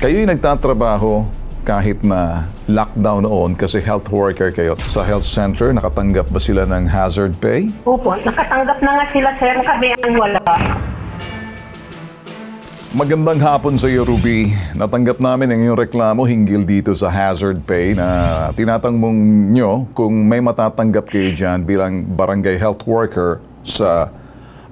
Kayo'y nagtatrabaho kahit na lockdown noon kasi health worker kayo. Sa health center, nakatanggap ba sila ng hazard pay? Opo, nakatanggap na nga sila sir, kami ang wala. Magandang hapon sa iyo, Ruby. Natanggap namin ang iyong reklamo hinggil dito sa hazard pay na tinatanggong nyo kung may matatanggap kayo dyan bilang barangay health worker sa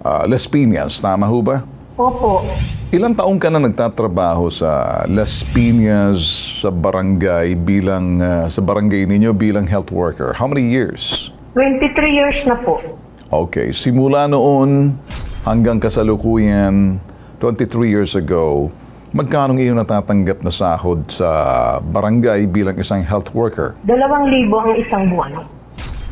uh, Las Piñas. Tama ho ba? Opo. Ilang taong ka na nagtatrabaho sa Las Piñas sa barangay bilang uh, sa barangay ninyo bilang health worker? How many years? 23 years na po. Okay, simula noon hanggang kasalukuyan 23 years ago, magkano ang iyong natatanggap na sahod sa barangay bilang isang health worker? 2,000 ang isang buwan.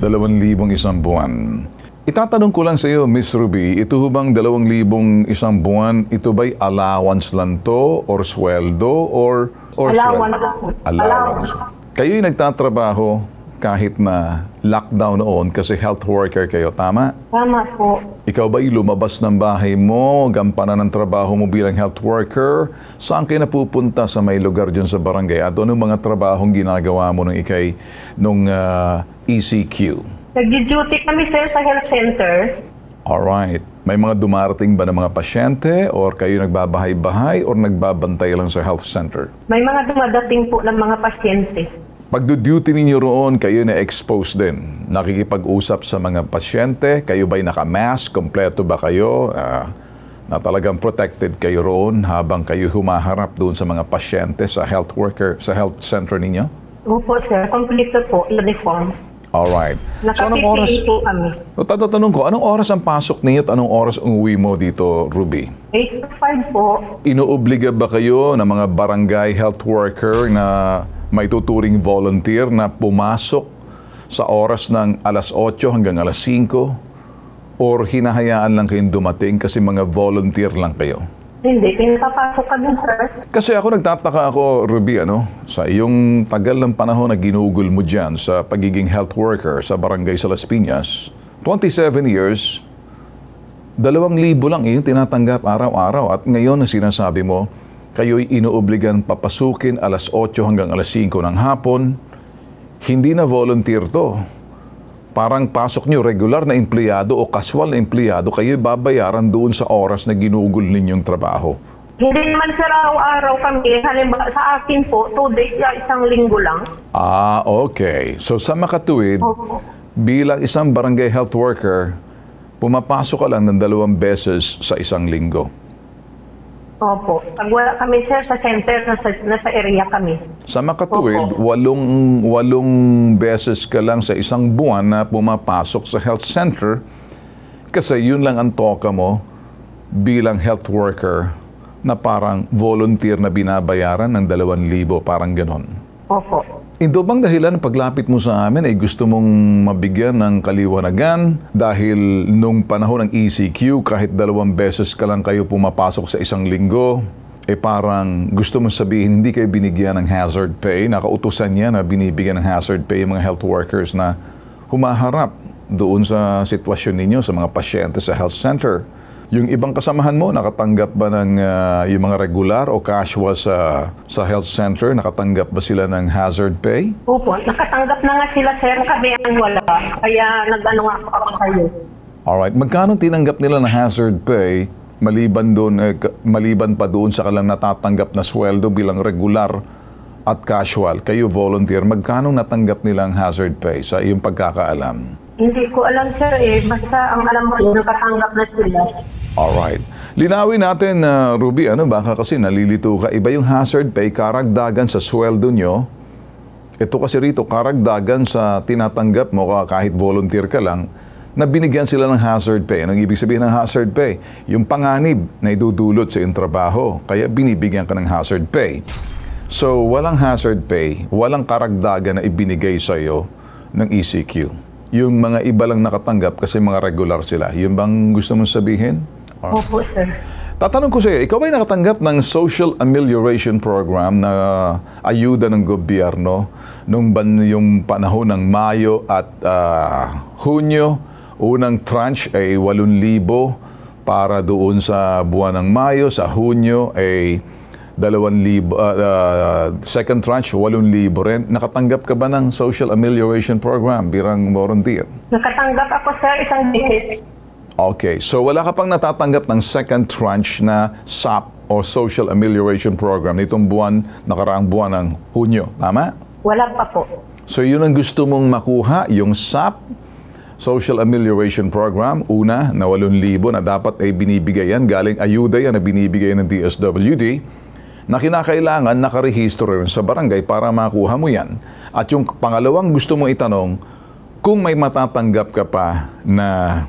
2,000 libong isang buwan. Itatanong ko lang sa iyo, Miss Ruby, ito bang dalawang libong isang buwan, ito ba'y allowance lang to, or sweldo, or... or allowance. Allowance. allowance. Kayo'y nagtatrabaho kahit na lockdown noon kasi health worker kayo, tama? Tama po. Ikaw ba'y lumabas ng bahay mo, gampanan ng trabaho mo bilang health worker? Saan kayo napupunta sa may lugar dyan sa barangay? At anong mga trabahong ginagawa mo nung ikay, nung uh, ah, ECQ? Nag-duty kami, sir, sa health center. Alright. May mga dumarating ba ng mga pasyente or kayo nagbabahay-bahay or nagbabantay lang sa health center? May mga dumadating po ng mga pasyente. Pagdu-duty ninyo roon, kayo na-expose din. Nakikipag-usap sa mga pasyente, kayo ba'y naka-mask, kompleto ba kayo? Uh, na talagang protected kayo roon habang kayo humaharap doon sa mga pasyente sa health worker, sa health center ninyo? Opo, sir. Kompleto po, uniform. Alright. So anong oras? po kami. Tatanong ko, anong oras ang pasok ninyo at anong oras ang uwi mo dito, Ruby? 8 po. Inuobliga ba kayo ng mga barangay health worker na may tuturing volunteer na pumasok sa oras ng alas 8 hanggang alas 5? Or hinahayaan lang kayong dumating kasi mga volunteer lang kayo? Hindi, pinapapasok kami, sir. Kasi ako nagtataka ako, Ruby, ano, sa iyong tagal ng panahon na ginugol mo dyan sa pagiging health worker sa barangay sa Las Piñas, 27 years, dalawang libo lang yung tinatanggap araw-araw at ngayon na sinasabi mo, kayo'y inuobligan papasukin alas 8 hanggang alas 5 ng hapon, hindi na volunteer to parang pasok nyo regular na empleyado o casual na empleyado, kayo babayaran doon sa oras na ginugol ninyong trabaho? Hindi naman sir, araw-araw kami. Halimbawa, sa akin po, two days ya, isang linggo lang. Ah, okay. So sa makatuwid, bilang isang barangay health worker, pumapasok ka lang ng dalawang beses sa isang linggo. Opo. Pag wala kami, sir, sa center, nasa, nasa area kami. Sa makatuwid, Opo. walong, walong beses ka lang sa isang buwan na pumapasok sa health center kasi yun lang ang toka mo bilang health worker na parang volunteer na binabayaran ng 2,000, parang ganon. Opo. Ito bang dahilan ng paglapit mo sa amin ay gusto mong mabigyan ng kaliwanagan dahil nung panahon ng ECQ kahit dalawang beses ka lang kayo pumapasok sa isang linggo, eh parang gusto mong sabihin hindi kayo binigyan ng hazard pay, nakautusan niya na binibigyan ng hazard pay yung mga health workers na humaharap doon sa sitwasyon ninyo sa mga pasyente sa health center. Yung ibang kasamahan mo, nakatanggap ba ng uh, yung mga regular o casual sa, sa health center? Nakatanggap ba sila ng hazard pay? Opo, nakatanggap na nga sila, sir. Kami ang wala. Kaya nag-ano nga ako kayo. Alright, magkano tinanggap nila na hazard pay maliban doon eh, maliban pa doon sa kalang natatanggap na sweldo bilang regular at casual, kayo volunteer, magkano natanggap nilang hazard pay sa iyong pagkakaalam? Hindi ko alam sir eh. Basta ang alam ko nakatanggap na sila. Alright. Linawin natin, uh, Ruby, ano, baka kasi nalilito ka. Iba yung hazard pay, karagdagan sa sweldo nyo. Ito kasi rito, karagdagan sa tinatanggap mo kahit volunteer ka lang, na binigyan sila ng hazard pay. Anong ibig sabihin ng hazard pay? Yung panganib na idudulot sa iyong trabaho. Kaya binibigyan ka ng hazard pay. So, walang hazard pay, walang karagdagan na ibinigay sa iyo ng ECQ yung mga iba lang nakatanggap kasi mga regular sila. Yun bang gusto mong sabihin? Or... Opo, sir. Tatanong ko sa iyo, ikaw ba'y nakatanggap ng Social Amelioration Program na ayuda ng gobyerno nung ban yung panahon ng Mayo at uh, Hunyo? Unang tranche ay 8,000 para doon sa buwan ng Mayo, sa Hunyo ay dalawang libo, uh, uh, second tranche, walong libo rin. Nakatanggap ka ba ng social amelioration program birang volunteer? Nakatanggap ako sa isang beses. Okay, so wala ka pang natatanggap ng second tranche na SAP o Social Amelioration Program nitong buwan, nakaraang buwan ng Hunyo, tama? Wala pa po. So yun ang gusto mong makuha, yung SAP, Social Amelioration Program, una na 8,000 na dapat ay binibigay yan, galing ayuda yan na binibigay ng DSWD na kinakailangan nakarehistro rin sa barangay para makuha mo yan. At yung pangalawang gusto mo itanong, kung may matatanggap ka pa na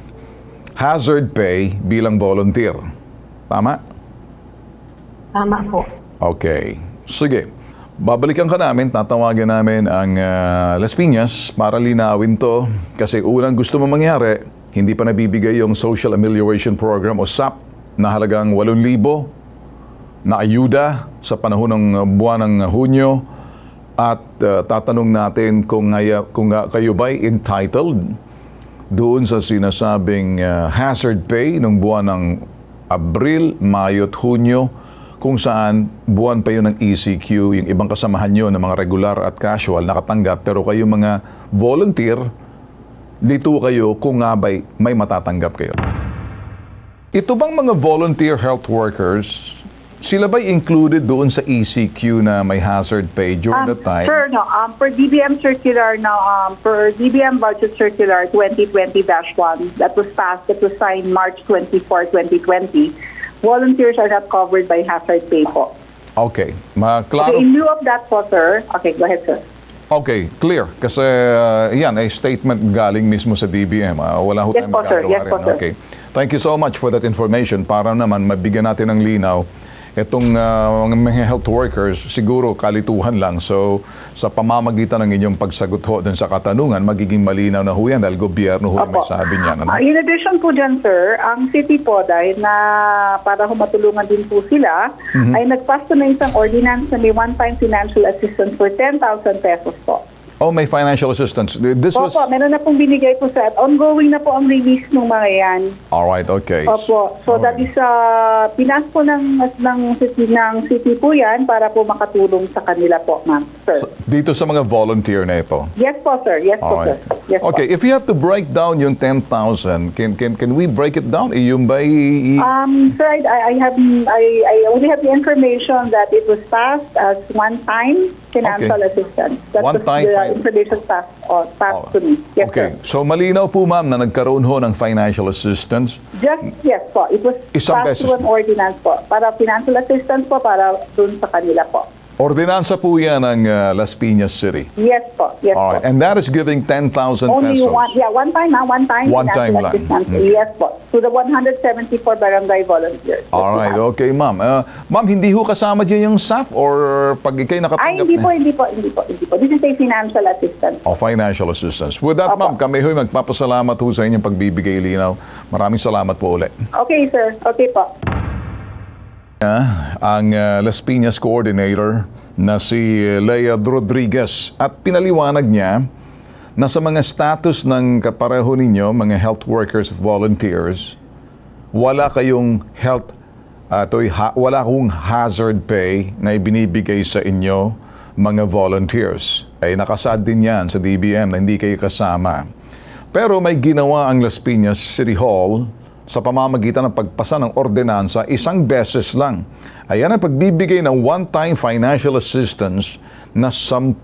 hazard pay bilang volunteer. Tama? Tama po. Okay. Sige. Babalikan ka namin, tatawagin namin ang uh, Las Piñas para linawin to. Kasi unang gusto mo mangyari, hindi pa nabibigay yung Social Amelioration Program o SAP na halagang 8,000 na ayuda sa panahon ng uh, buwan ng Hunyo at uh, tatanong natin kung, ngaya, kung uh, kayo ba'y entitled doon sa sinasabing uh, hazard pay ng buwan ng Abril, Mayo at Hunyo kung saan buwan pa yun ng ECQ, yung ibang kasamahan nyo ng mga regular at casual nakatanggap pero kayo mga volunteer, dito kayo kung nga ba'y may matatanggap kayo. Ito bang mga volunteer health workers sila ba included doon sa ECQ na may hazard pay eh, during um, the time? Sir, no. Um, per DBM circular now, um, per DBM budget circular 2020-1 that was passed, that was signed March 24, 2020, volunteers are not covered by hazard pay po. Okay. Maklaro. Okay, in lieu of that po, sir. Okay, go ahead, sir. Okay, clear. Kasi uh, yan a eh, statement galing mismo sa DBM. Uh, ah. wala ho yes, tayong magagawa yes, rin. Sir. Okay. Thank you so much for that information para naman mabigyan natin ng linaw itong uh, mga health workers siguro kalituhan lang. So sa pamamagitan ng inyong pagsagot ho dun sa katanungan, magiging malinaw na ho yan dahil gobyerno ho may sabi niyan. Ano? Uh, in addition po dyan sir, ang city po dahil na para humatulungan din po sila, mm-hmm. ay nagpasto na isang ordinance na may one-time financial assistance for 10,000 pesos po. Oh, may financial assistance. This Opo, was... meron na pong binigay po sa ongoing na po ang release ng mga yan. All right, okay. Opo. So All that is uh, pinas po ng ng city ng city po yan para po makatulong sa kanila po, ma'am. Sir. So, dito sa mga volunteer na ito. Yes po, sir. Yes All po, right. sir. Yes okay, po. if you have to break down yung 10,000, can can can we break it down? Eh, yung ba Um, sir, I, I have I I only have the information that it was passed as one time financial okay. assistance. That One time the information passed, or passed oh. to me. Yes, okay. Sir. So malinaw po ma'am na nagkaroon ho ng financial assistance? Just, yes po. It was Isang passed beses. through an ordinance po. Para financial assistance po para dun sa kanila po. Ordinansa po yan ng uh, Las Piñas City. Yes po. Yes All right. Po. And that is giving 10,000 pesos. Only one, yeah, one time, ha? Ah, one time. One time lang. Okay. Mm-hmm. Yes po. To the 174 barangay volunteers. All right. Okay, ma'am. Uh, ma'am, hindi ho kasama dyan yung staff or pag ikay nakatanggap? Ay, hindi po, hindi po, hindi po, hindi po. This is a financial assistance. Oh, financial assistance. With that, ma'am, kami ho'y magpapasalamat ho sa inyong pagbibigay linaw. Maraming salamat po ulit. Okay, sir. Okay po ang ah, Las Piñas coordinator na si ah, Lea Rodriguez at pinaliwanag niya na sa mga status ng kapareho ninyo, mga health workers, volunteers, wala kayong health uh, ha, wala kong hazard pay na ibinibigay sa inyo mga volunteers. Ay nakasad din yan sa DBM na hindi kayo kasama. Pero may ginawa ang Las Piñas City Hall sa pamamagitan ng pagpasa ng ordinansa isang beses lang. Ayan ang pagbibigay ng one-time financial assistance na 10,000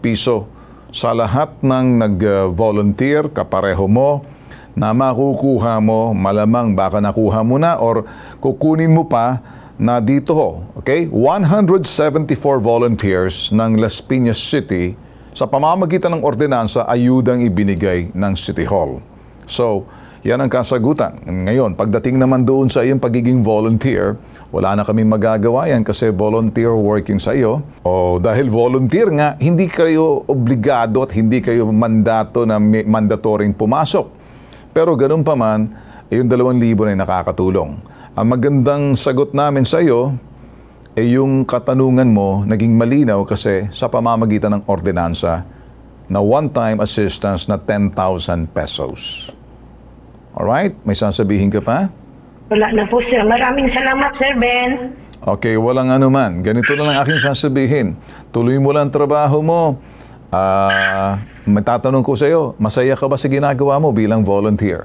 piso sa lahat ng nag-volunteer, kapareho mo, na makukuha mo, malamang baka nakuha mo na or kukunin mo pa na dito ho. Okay? 174 volunteers ng Las Piñas City sa pamamagitan ng ordinansa ayudang ibinigay ng City Hall. So, yan ang kasagutan. Ngayon, pagdating naman doon sa iyong pagiging volunteer, wala na kaming magagawa yan kasi volunteer working sa iyo. O dahil volunteer nga, hindi kayo obligado at hindi kayo mandato na mandatory pumasok. Pero ganun pa man, yung dalawang libo ay nakakatulong. Ang magandang sagot namin sa iyo, ay eh, yung katanungan mo naging malinaw kasi sa pamamagitan ng ordinansa na one-time assistance na 10,000 pesos. Alright? May sasabihin ka pa? Wala na po, sir. Maraming salamat, Sir Ben. Okay, walang anuman. Ganito na lang aking sasabihin. Tuloy mo lang trabaho mo. Uh, matatanong ko sa iyo, masaya ka ba sa ginagawa mo bilang volunteer?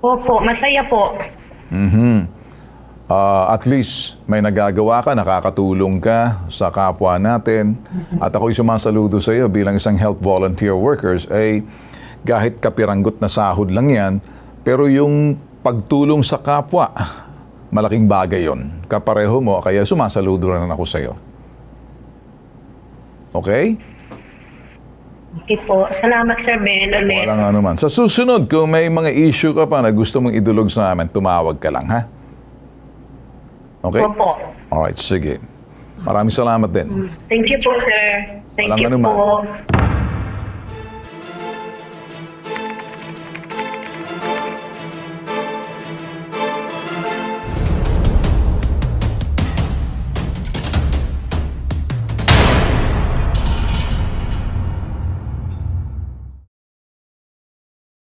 Opo, masaya po. Mm-hmm. Uh, at least may nagagawa ka, nakakatulong ka sa kapwa natin. At ako'y sumasaludo sa iyo bilang isang health volunteer workers. Eh, kahit kapiranggot na sahod lang yan, pero yung pagtulong sa kapwa, malaking bagay yon. Kapareho mo, kaya sumasaludo na ako sa'yo. Okay? Okay po. Salamat, Sir Ben. Ulit. Walang ano man. Sa susunod, kung may mga issue ka pa na gusto mong idulog sa amin, tumawag ka lang, ha? Okay? Opo. Alright, sige. Maraming salamat din. Thank you po, sir. Thank Walang you ano po. Man.